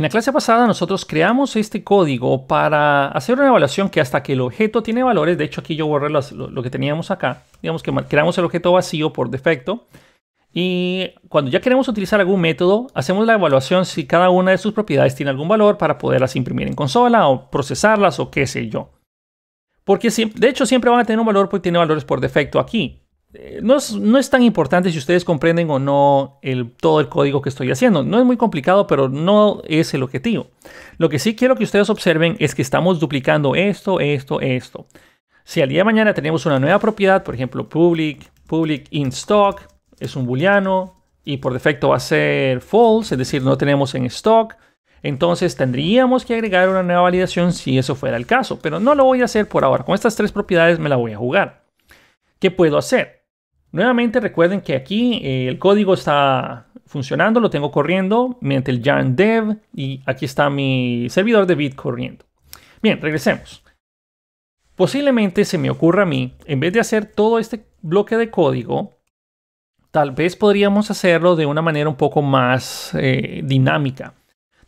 En la clase pasada nosotros creamos este código para hacer una evaluación que hasta que el objeto tiene valores, de hecho aquí yo borré lo, lo, que teníamos acá, digamos que creamos el objeto vacío por defecto, y cuando ya queremos utilizar algún método, hacemos la evaluación si cada una de sus propiedades tiene algún valor para poderlas imprimir en consola o procesarlas o qué sé yo. Porque de hecho siempre van a tener un valor porque tiene valores por defecto aquí. Eh, no es, tan importante si ustedes comprenden o no el, todo el código que estoy haciendo. No es muy complicado, pero no es el objetivo. Lo que sí quiero que ustedes observen es que estamos duplicando esto, esto, esto. Si al día de mañana tenemos una nueva propiedad, por ejemplo, public, public in stock, es un booleano y por defecto va a ser false, es decir, no tenemos en stock. Entonces tendríamos que agregar una nueva validación si eso fuera el caso, pero no lo voy a hacer por ahora. Con estas tres propiedades me la voy a jugar. ¿Qué puedo hacer? Nuevamente recuerden que aquí eh, el código está funcionando, lo tengo corriendo mediante el yarn dev y aquí está mi servidor de bit corriendo. Bien, regresemos. Posiblemente se me ocurra a mí, en vez de hacer todo este bloque de código, tal vez podríamos hacerlo de una manera un poco más eh, dinámica.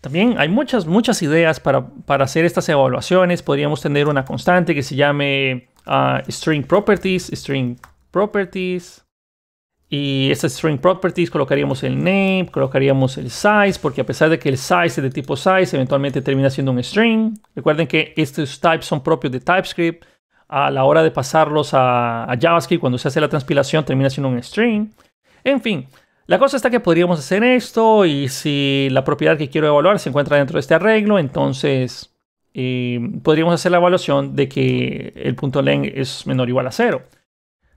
También hay muchas, muchas ideas para, hacer estas evaluaciones. Podríamos tener una constante que se llame ah, string properties, string properties. Y este string properties colocaríamos el name, colocaríamos el size, porque a pesar de que el size es de tipo size, eventualmente termina siendo un string. Recuerden que estos types son propios de TypeScript. A la hora de pasarlos a, JavaScript, cuando se hace la transpilación, termina siendo un string. En fin, la cosa está que podríamos hacer esto y si la propiedad que quiero evaluar se encuentra dentro de este arreglo, entonces eh, podríamos hacer la evaluación de que el punto length es menor o igual a cero.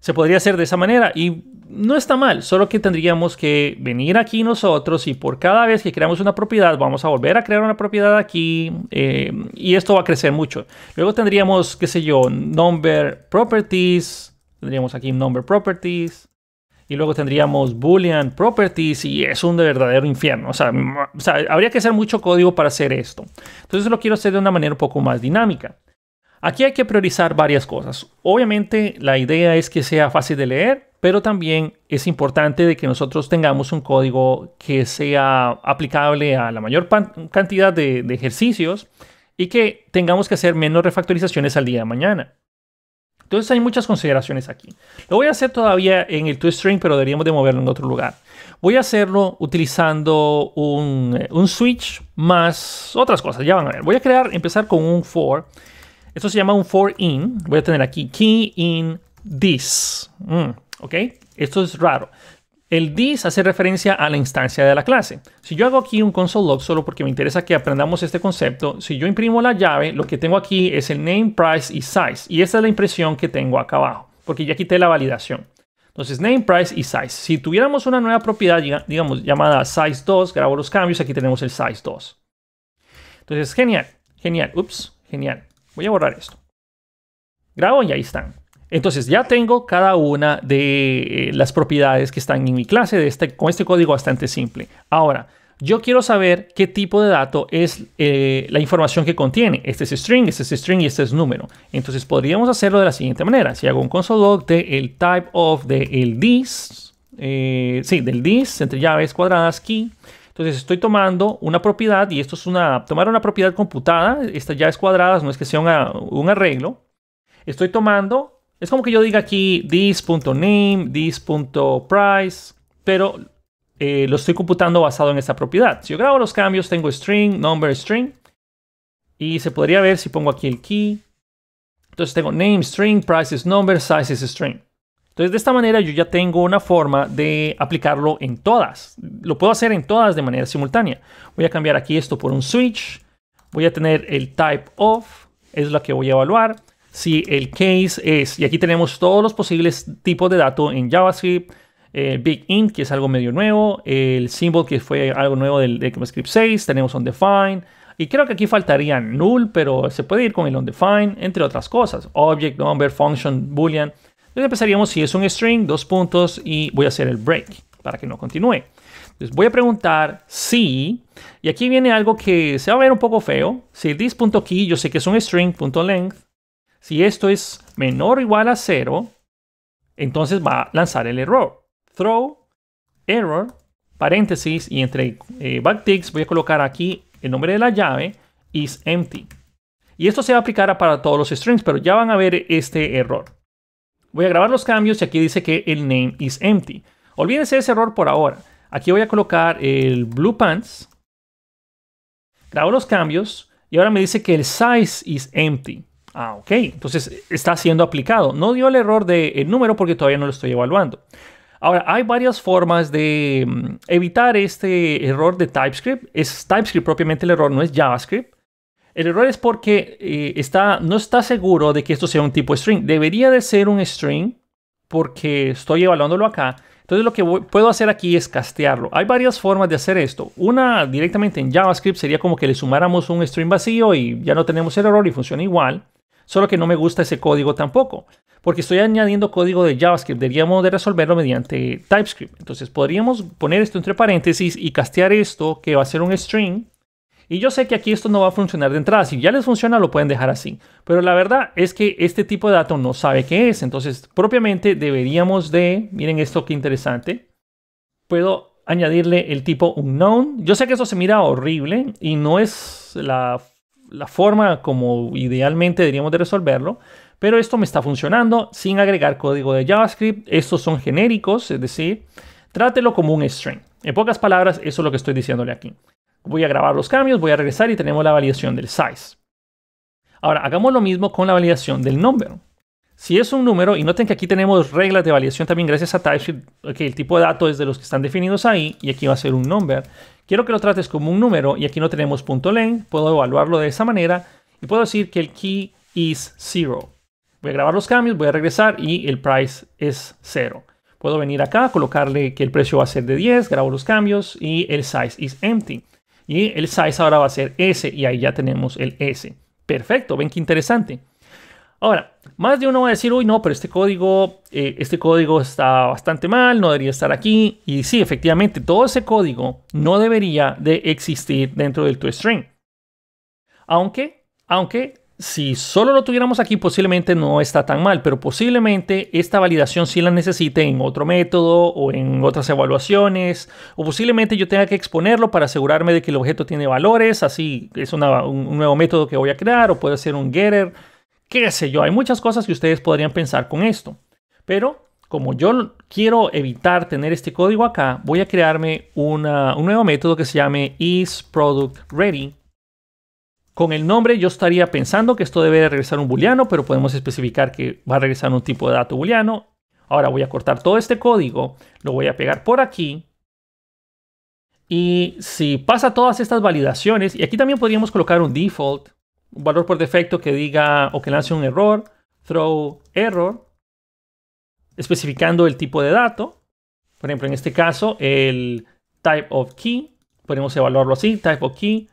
Se podría hacer de esa manera y no está mal, solo que tendríamos que venir aquí nosotros y por cada vez que creamos una propiedad vamos a volver a crear una propiedad aquí eh, y esto va a crecer mucho. Luego tendríamos, qué sé yo, number properties, tendríamos aquí number properties y luego tendríamos boolean properties y es un verdadero infierno. o sea habría que hacer mucho código para hacer esto. Entonces lo quiero hacer de una manera un poco más dinámica. Aquí hay que priorizar varias cosas. Obviamente la idea es que sea fácil de leer, pero también es importante de que nosotros tengamos un código que sea aplicable a la mayor cantidad de, ejercicios y que tengamos que hacer menos refactorizaciones al día de mañana. Entonces hay muchas consideraciones aquí. Lo voy a hacer todavía en el toString, pero deberíamos de moverlo en otro lugar. Voy a hacerlo utilizando eh, un, switch más otras cosas. Ya van a ver. Voy a crear, empezar con un for esto se llama un for in. Voy a tener aquí key in this. Mm, ¿Ok? Esto es raro. El this hace referencia a la instancia de la clase. Si yo hago aquí un console log solo porque me interesa que aprendamos este concepto, si yo imprimo la llave, lo que tengo aquí es el name, price y size. Y esta es la impresión que tengo acá abajo, porque ya quité la validación. Entonces, name, price y size. Si tuviéramos una nueva propiedad, digamos, llamada size2, grabo los cambios, aquí tenemos el size2. Entonces, genial, genial, ups, genial. Voy a borrar esto. Grabo y ahí están. Entonces ya tengo cada una de eh, las propiedades que están en mi clase este, con este código bastante simple. Ahora, yo quiero saber qué tipo de dato es eh, la información que contiene. Este es string, este es string y este es número. Entonces podríamos hacerlo de la siguiente manera. Si hago un console.log de el type of del de this eh, sí, del this entre llaves cuadradas key, entonces estoy tomando una propiedad y esto es una, tomar una propiedad computada, esta ya es cuadrada, no es que sea un arreglo. Estoy tomando, es como que yo diga aquí this.name, this.price, pero eh, lo estoy computando basado en esa propiedad. Si yo grabo los cambios, tengo string, number, string. Y se podría ver si pongo aquí el key. Entonces tengo name, string, price is number, size is string. Entonces de esta manera yo ya tengo una forma de aplicarlo en todas. Lo puedo hacer en todas de manera simultánea. Voy a cambiar aquí esto por un switch. Voy a tener el type of, es lo que voy a evaluar. Si el case es, y aquí tenemos todos los posibles tipos de datos en JavaScript, eh, Big Int, que es algo medio nuevo, el symbol, que fue algo nuevo del, ECMAScript 6, tenemos undefined, y creo que aquí faltaría null, pero se puede ir con el undefined, entre otras cosas. Object, number, function, boolean. Entonces empezaríamos si es un string, dos puntos y voy a hacer el break para que no continúe. Entonces voy a preguntar si, y aquí viene algo que se va a ver un poco feo, si this.key yo sé que es un string, punto length, si esto es menor o igual a cero, entonces va a lanzar el error. Throw, error, paréntesis, y entre eh, backticks voy a colocar aquí el nombre de la llave, is empty. Y esto se va a aplicar para todos los strings, pero ya van a ver este error. Voy a grabar los cambios y aquí dice que el name is empty. Olvídense de ese error por ahora. Aquí voy a colocar el blue pants. Grabo los cambios y ahora me dice que el size is empty. Ah, ok. Entonces está siendo aplicado. No dio el error del eh, número porque todavía no lo estoy evaluando. Ahora, hay varias formas de mm, evitar este error de TypeScript. Es TypeScript propiamente el error, no es JavaScript. El error es porque eh, está, no está seguro de que esto sea un tipo string. Debería de ser un string porque estoy evaluándolo acá. Entonces lo que puedo hacer aquí es castearlo. Hay varias formas de hacer esto. Una directamente en JavaScript sería como que le sumáramos un string vacío y ya no tenemos el error y funciona igual. Solo que no me gusta ese código tampoco, porque estoy añadiendo código de JavaScript. Deberíamos de resolverlo mediante TypeScript. Entonces podríamos poner esto entre paréntesis y castear esto que va a ser un string y yo sé que aquí esto no va a funcionar de entrada. Si ya les funciona, lo pueden dejar así. Pero la verdad es que este tipo de dato no sabe qué es. Entonces, propiamente deberíamos de... Miren esto qué interesante. Puedo añadirle el tipo unknown. Yo sé que eso se mira horrible y no es la, forma como idealmente deberíamos de resolverlo. Pero esto me está funcionando sin agregar código de JavaScript. Estos son genéricos, es decir, trátelo como un string. En pocas palabras, eso es lo que estoy diciéndole aquí voy a grabar los cambios, voy a regresar y tenemos la validación del size. Ahora, hagamos lo mismo con la validación del number. Si es un número, y noten que aquí tenemos reglas de validación también gracias a TypeScript, que el tipo de dato es de los que están definidos ahí, y aquí va a ser un number. Quiero que lo trates como un número, y aquí no tenemos .len, puedo evaluarlo de esa manera, y puedo decir que el key is 0. Voy a grabar los cambios, voy a regresar, y el price es 0. Puedo venir acá, colocarle que el precio va a ser de 10, grabo los cambios, y el size is empty. Y el size ahora va a ser S y ahí ya tenemos el S. Perfecto, ven qué interesante. Ahora, más de uno va a decir, uy, no, pero este código, eh, este código está bastante mal, no debería estar aquí. Y sí, efectivamente, todo ese código no debería de existir dentro del toString. Aunque, aunque si solo lo tuviéramos aquí, posiblemente no está tan mal, pero posiblemente esta validación sí la necesite en otro método o en otras evaluaciones, o posiblemente yo tenga que exponerlo para asegurarme de que el objeto tiene valores, así es un nuevo método que voy a crear, o puede ser un getter, qué sé yo, hay muchas cosas que ustedes podrían pensar con esto. Pero como yo quiero evitar tener este código acá, voy a crearme un nuevo método que se llame isProductReady con el nombre yo estaría pensando que esto debe regresar un booleano, pero podemos especificar que va a regresar un tipo de dato booleano. Ahora voy a cortar todo este código, lo voy a pegar por aquí. Y si pasa todas estas validaciones, y aquí también podríamos colocar un default, un valor por defecto que diga o que lance un error, throw error, especificando el tipo de dato. Por ejemplo, en este caso, el type of key, podemos evaluarlo así, type of key,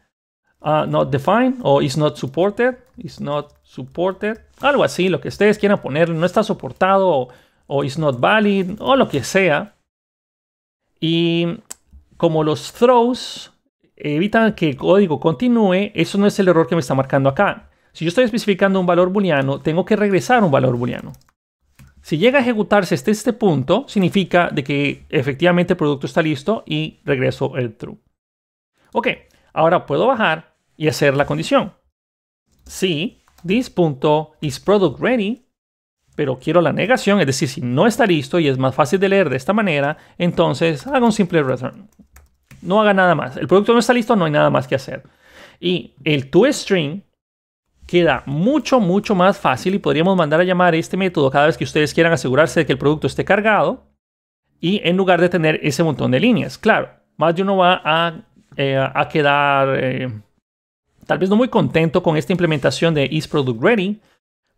Uh, not defined o is not supported, is not supported, algo así, lo que ustedes quieran poner. no está soportado o, is not valid o lo que sea. Y como los throws evitan que el código continúe, eso no es el error que me está marcando acá. Si yo estoy especificando un valor booleano, tengo que regresar un valor booleano. Si llega a ejecutarse hasta este punto, significa de que efectivamente el producto está listo y regreso el true. Ok, ahora puedo bajar y hacer la condición. Si this product ready, pero quiero la negación, es decir, si no está listo y es más fácil de leer de esta manera, entonces haga un simple return. No haga nada más. El producto no está listo, no hay nada más que hacer. Y el toString queda mucho, mucho más fácil y podríamos mandar a llamar este método cada vez que ustedes quieran asegurarse de que el producto esté cargado y en lugar de tener ese montón de líneas. Claro, más de uno va a, eh, quedar... Eh, tal vez no muy contento con esta implementación de IsProductReady, Product Ready,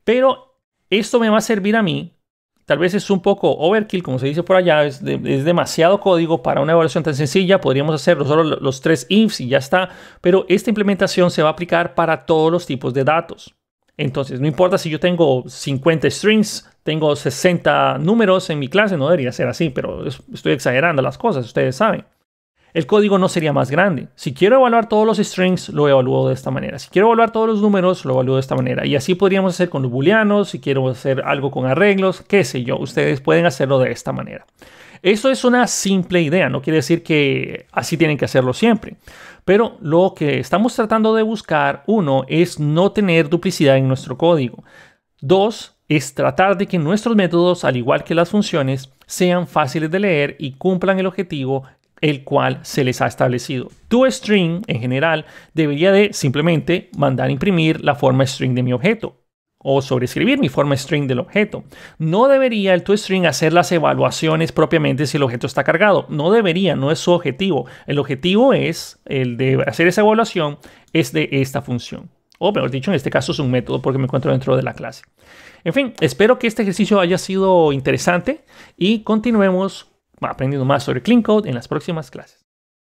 pero esto me va a servir a mí. Tal vez es un poco overkill, como se dice por allá, es, es demasiado código para una evaluación tan sencilla. Podríamos hacerlo solo los tres ifs y ya está, pero esta implementación se va a aplicar para todos los tipos de datos. Entonces, no importa si yo tengo 50 strings, tengo 60 números en mi clase, no debería ser así, pero estoy exagerando las cosas, ustedes saben el código no sería más grande. Si quiero evaluar todos los strings, lo evalúo de esta manera. Si quiero evaluar todos los números, lo evalúo de esta manera. Y así podríamos hacer con los booleanos, si quiero hacer algo con arreglos, qué sé yo. Ustedes pueden hacerlo de esta manera. Eso es una simple idea, no quiere decir que así tienen que hacerlo siempre. Pero lo que estamos tratando de buscar, uno, es no tener duplicidad en nuestro código. Dos, es tratar de que nuestros métodos, al igual que las funciones, sean fáciles de leer y cumplan el objetivo el cual se les ha establecido. ToString en general debería de simplemente mandar imprimir la forma string de mi objeto o sobreescribir mi forma string del objeto. No debería el toString hacer las evaluaciones propiamente si el objeto está cargado. No debería, no es su objetivo. El objetivo es el de hacer esa evaluación es de esta función. O mejor dicho, en este caso es un método porque me encuentro dentro de la clase. En fin, espero que este ejercicio haya sido interesante y continuemos aprendiendo más sobre Clean Code en las próximas clases.